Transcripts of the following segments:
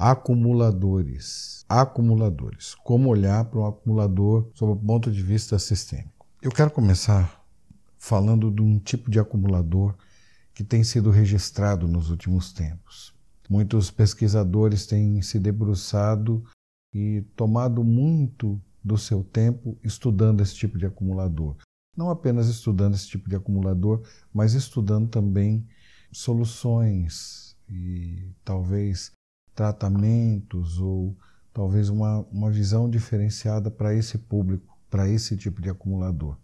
acumuladores. Acumuladores. Como olhar para um acumulador sob o ponto de vista sistêmico. Eu quero começar falando de um tipo de acumulador que tem sido registrado nos últimos tempos. Muitos pesquisadores têm se debruçado e tomado muito do seu tempo estudando esse tipo de acumulador. Não apenas estudando esse tipo de acumulador, mas estudando também soluções e talvez tratamentos ou talvez uma, uma visão diferenciada para esse público, para esse tipo de acumulador.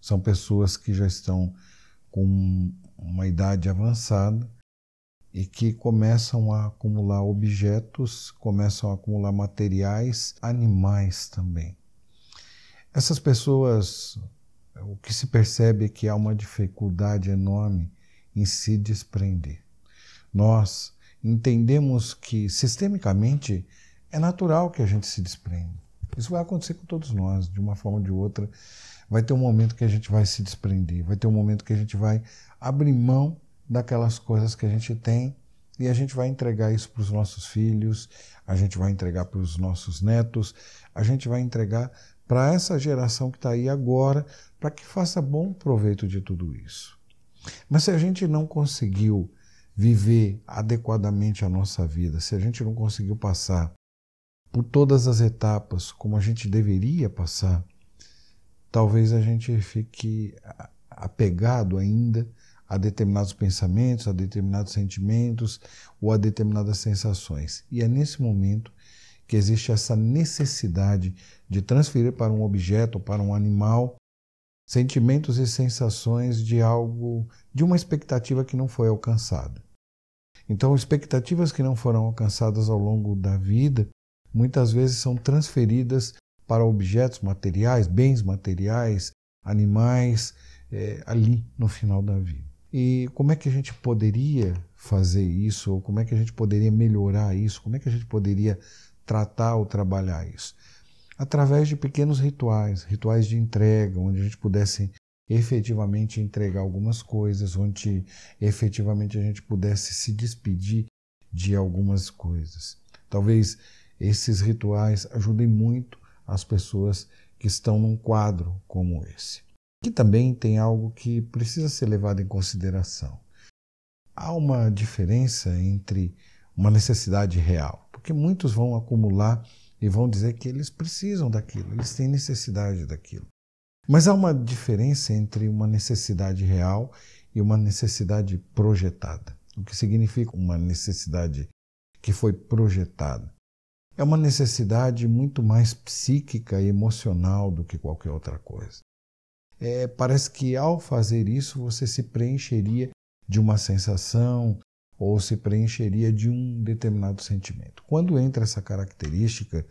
São pessoas que já estão com uma idade avançada e que começam a acumular objetos, começam a acumular materiais, animais também. Essas pessoas, o que se percebe é que há uma dificuldade enorme em se desprender. Nós, entendemos que sistemicamente é natural que a gente se desprenda. Isso vai acontecer com todos nós, de uma forma ou de outra. Vai ter um momento que a gente vai se desprender, vai ter um momento que a gente vai abrir mão daquelas coisas que a gente tem e a gente vai entregar isso para os nossos filhos, a gente vai entregar para os nossos netos, a gente vai entregar para essa geração que está aí agora, para que faça bom proveito de tudo isso. Mas se a gente não conseguiu viver adequadamente a nossa vida, se a gente não conseguiu passar por todas as etapas como a gente deveria passar, talvez a gente fique apegado ainda a determinados pensamentos, a determinados sentimentos ou a determinadas sensações. E é nesse momento que existe essa necessidade de transferir para um objeto, para um animal, sentimentos e sensações de algo, de uma expectativa que não foi alcançada. Então, expectativas que não foram alcançadas ao longo da vida muitas vezes são transferidas para objetos materiais, bens materiais, animais, é, ali no final da vida. E como é que a gente poderia fazer isso? Ou como é que a gente poderia melhorar isso? Como é que a gente poderia tratar ou trabalhar isso? através de pequenos rituais, rituais de entrega, onde a gente pudesse efetivamente entregar algumas coisas, onde efetivamente a gente pudesse se despedir de algumas coisas. Talvez esses rituais ajudem muito as pessoas que estão num quadro como esse. Que também tem algo que precisa ser levado em consideração. Há uma diferença entre uma necessidade real, porque muitos vão acumular e vão dizer que eles precisam daquilo, eles têm necessidade daquilo. Mas há uma diferença entre uma necessidade real e uma necessidade projetada. O que significa uma necessidade que foi projetada? É uma necessidade muito mais psíquica e emocional do que qualquer outra coisa. É, parece que ao fazer isso você se preencheria de uma sensação, ou se preencheria de um determinado sentimento. Quando entra essa característica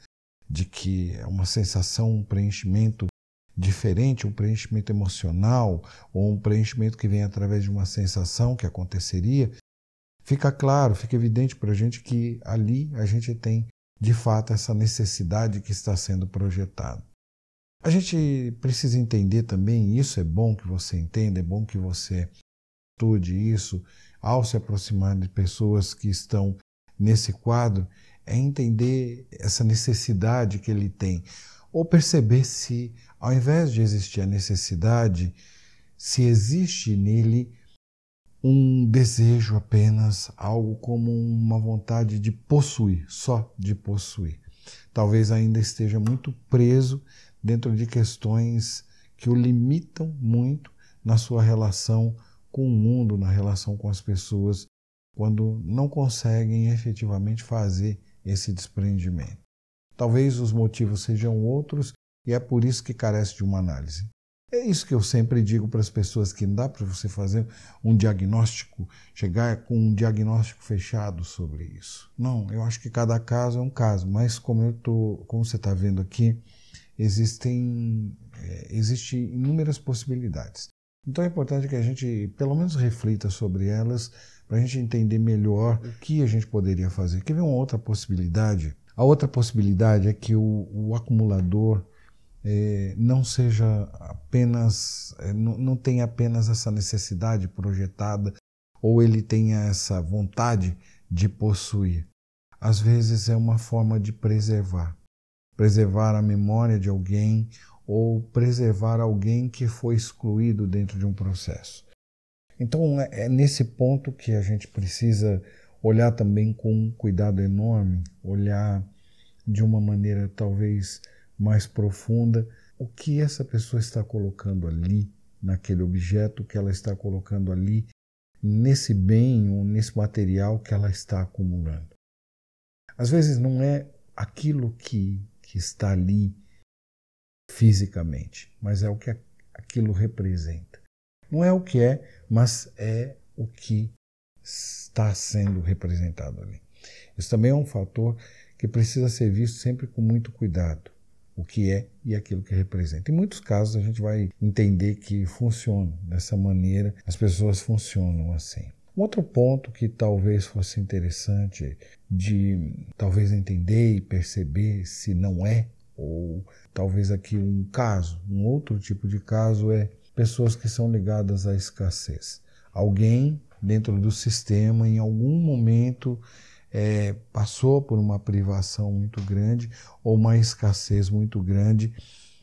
de que é uma sensação, um preenchimento diferente, um preenchimento emocional, ou um preenchimento que vem através de uma sensação que aconteceria, fica claro, fica evidente para a gente que ali a gente tem de fato essa necessidade que está sendo projetada. A gente precisa entender também, isso é bom que você entenda, é bom que você estude isso, ao se aproximar de pessoas que estão nesse quadro, é entender essa necessidade que ele tem, ou perceber se, ao invés de existir a necessidade, se existe nele um desejo apenas, algo como uma vontade de possuir, só de possuir. Talvez ainda esteja muito preso dentro de questões que o limitam muito na sua relação com o mundo, na relação com as pessoas, quando não conseguem efetivamente fazer esse desprendimento. Talvez os motivos sejam outros e é por isso que carece de uma análise. É isso que eu sempre digo para as pessoas que não dá para você fazer um diagnóstico, chegar com um diagnóstico fechado sobre isso. Não, eu acho que cada caso é um caso, mas como eu tô, como você está vendo aqui, existem, é, existem inúmeras possibilidades. Então é importante que a gente, pelo menos, reflita sobre elas para a gente entender melhor o que a gente poderia fazer. Quer ver uma outra possibilidade? A outra possibilidade é que o, o acumulador é, não seja apenas, é, não, não tenha apenas essa necessidade projetada ou ele tenha essa vontade de possuir. Às vezes é uma forma de preservar. Preservar a memória de alguém ou preservar alguém que foi excluído dentro de um processo. Então é, é nesse ponto que a gente precisa olhar também com um cuidado enorme, olhar de uma maneira talvez mais profunda o que essa pessoa está colocando ali, naquele objeto que ela está colocando ali, nesse bem ou nesse material que ela está acumulando. Às vezes não é aquilo que, que está ali fisicamente, mas é o que aquilo representa. Não é o que é, mas é o que está sendo representado ali. Isso também é um fator que precisa ser visto sempre com muito cuidado, o que é e aquilo que representa. Em muitos casos a gente vai entender que funciona dessa maneira, as pessoas funcionam assim. Outro ponto que talvez fosse interessante de talvez entender e perceber se não é ou talvez aqui um caso, um outro tipo de caso é pessoas que são ligadas à escassez. Alguém dentro do sistema, em algum momento, é, passou por uma privação muito grande ou uma escassez muito grande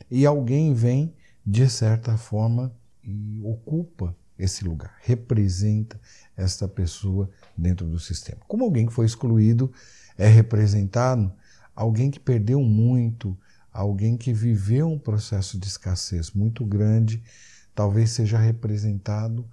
e alguém vem, de certa forma, e ocupa esse lugar, representa esta pessoa dentro do sistema. Como alguém que foi excluído é representado, alguém que perdeu muito, alguém que viveu um processo de escassez muito grande, talvez seja representado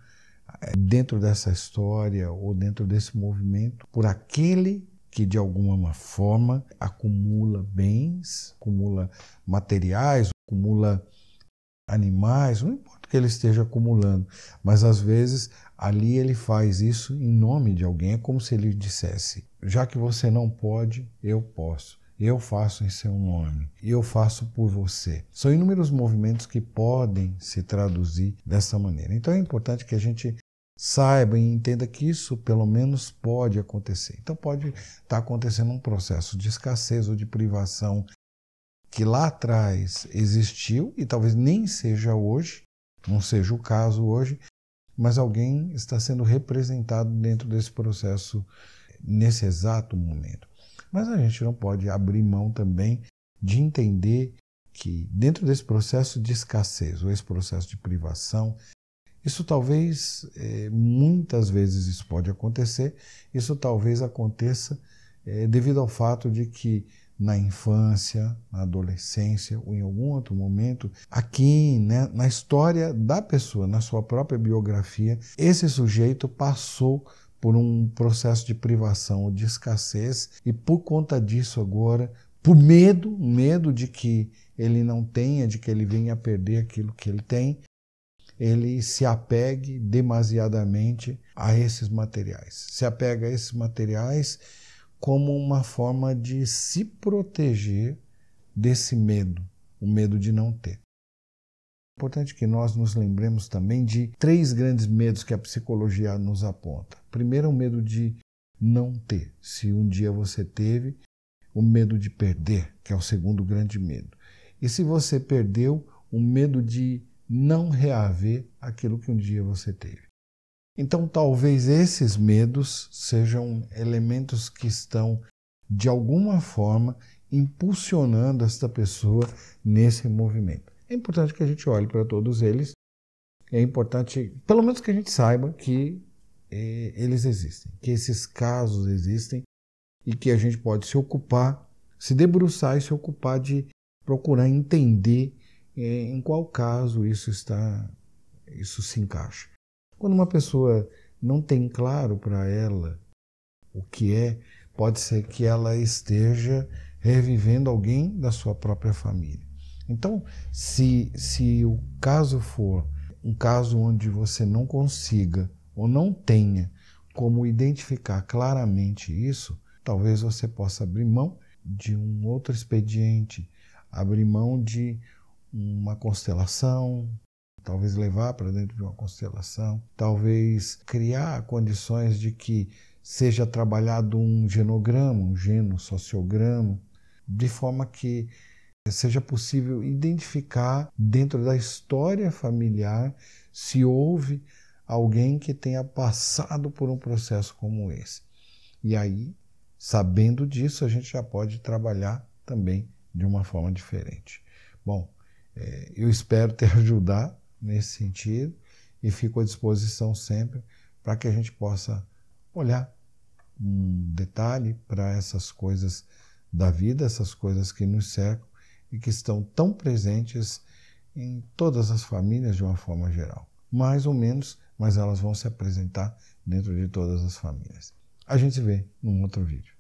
eh, dentro dessa história ou dentro desse movimento por aquele que de alguma forma acumula bens, acumula materiais, acumula animais, não importa o que ele esteja acumulando, mas às vezes ali ele faz isso em nome de alguém, é como se ele dissesse: já que você não pode, eu posso. Eu faço em seu nome, eu faço por você. São inúmeros movimentos que podem se traduzir dessa maneira. Então é importante que a gente saiba e entenda que isso pelo menos pode acontecer. Então pode estar tá acontecendo um processo de escassez ou de privação que lá atrás existiu e talvez nem seja hoje, não seja o caso hoje, mas alguém está sendo representado dentro desse processo nesse exato momento. Mas a gente não pode abrir mão também de entender que, dentro desse processo de escassez ou esse processo de privação, isso talvez, é, muitas vezes isso pode acontecer, isso talvez aconteça é, devido ao fato de que na infância, na adolescência ou em algum outro momento, aqui né, na história da pessoa, na sua própria biografia, esse sujeito passou por um processo de privação, ou de escassez, e por conta disso agora, por medo, medo de que ele não tenha, de que ele venha a perder aquilo que ele tem, ele se apegue demasiadamente a esses materiais. Se apega a esses materiais como uma forma de se proteger desse medo, o medo de não ter importante que nós nos lembremos também de três grandes medos que a psicologia nos aponta. Primeiro, é o medo de não ter. Se um dia você teve, o medo de perder, que é o segundo grande medo. E se você perdeu, o medo de não reaver aquilo que um dia você teve. Então, talvez esses medos sejam elementos que estão, de alguma forma, impulsionando esta pessoa nesse movimento é importante que a gente olhe para todos eles. É importante, pelo menos que a gente saiba que é, eles existem, que esses casos existem e que a gente pode se ocupar, se debruçar e se ocupar de procurar entender é, em qual caso isso está, isso se encaixa. Quando uma pessoa não tem claro para ela o que é, pode ser que ela esteja revivendo alguém da sua própria família. Então, se, se o caso for um caso onde você não consiga ou não tenha como identificar claramente isso, talvez você possa abrir mão de um outro expediente, abrir mão de uma constelação, talvez levar para dentro de uma constelação, talvez criar condições de que seja trabalhado um genograma, um geno sociograma, de forma que seja possível identificar dentro da história familiar se houve alguém que tenha passado por um processo como esse. E aí, sabendo disso, a gente já pode trabalhar também de uma forma diferente. Bom, é, eu espero ter ajudado nesse sentido e fico à disposição sempre para que a gente possa olhar um detalhe para essas coisas da vida, essas coisas que nos cercam e que estão tão presentes em todas as famílias de uma forma geral. Mais ou menos, mas elas vão se apresentar dentro de todas as famílias. A gente se vê num outro vídeo.